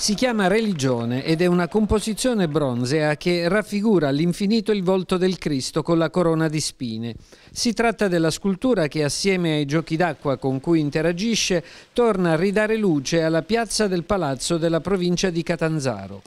Si chiama Religione ed è una composizione bronzea che raffigura all'infinito il volto del Cristo con la corona di spine. Si tratta della scultura che assieme ai giochi d'acqua con cui interagisce torna a ridare luce alla piazza del palazzo della provincia di Catanzaro.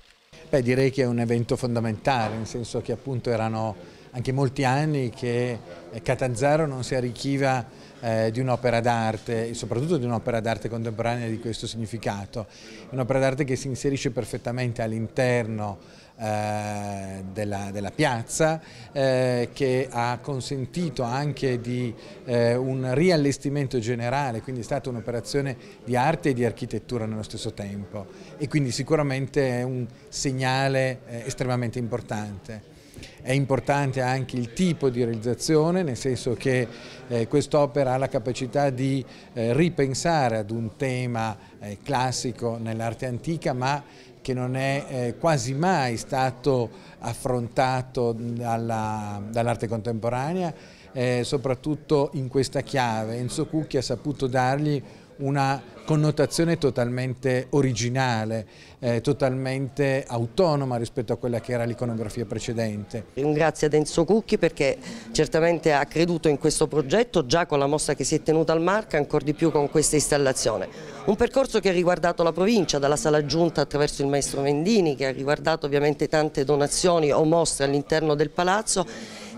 Beh, direi che è un evento fondamentale, nel senso che appunto erano anche molti anni che Catanzaro non si arricchiva eh, di un'opera d'arte e soprattutto di un'opera d'arte contemporanea di questo significato, un'opera d'arte che si inserisce perfettamente all'interno eh, della, della, piazza eh, che ha consentito anche di eh, un riallestimento generale, quindi è stata un'operazione di arte e di architettura nello stesso tempo e quindi sicuramente è un segnale eh, estremamente importante. È importante anche il tipo di realizzazione, nel senso che eh, quest'opera ha la capacità di eh, ripensare ad un tema eh, classico nell'arte antica, ma che non è eh, quasi mai stato affrontato dall'arte dall contemporanea, eh, soprattutto in questa chiave. Enzo Cucchi ha saputo dargli una connotazione totalmente originale, eh, totalmente autonoma rispetto a quella che era l'iconografia precedente. Ringrazio Denzo Cucchi perché certamente ha creduto in questo progetto già con la mostra che si è tenuta al Marca, ancora di più con questa installazione. Un percorso che ha riguardato la provincia, dalla sala giunta attraverso il maestro Mendini, che ha riguardato ovviamente tante donazioni o mostre all'interno del palazzo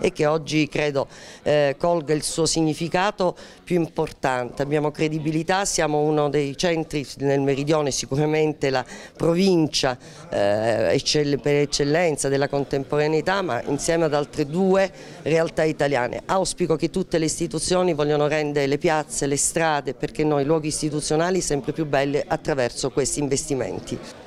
e che oggi credo eh, colga il suo significato più importante. Abbiamo credibilità, siamo uno dei centri nel meridione, sicuramente la provincia eh, eccelle, per eccellenza della contemporaneità, ma insieme ad altre due realtà italiane. Auspico che tutte le istituzioni vogliono rendere le piazze, le strade, perché noi luoghi istituzionali sempre più belli attraverso questi investimenti.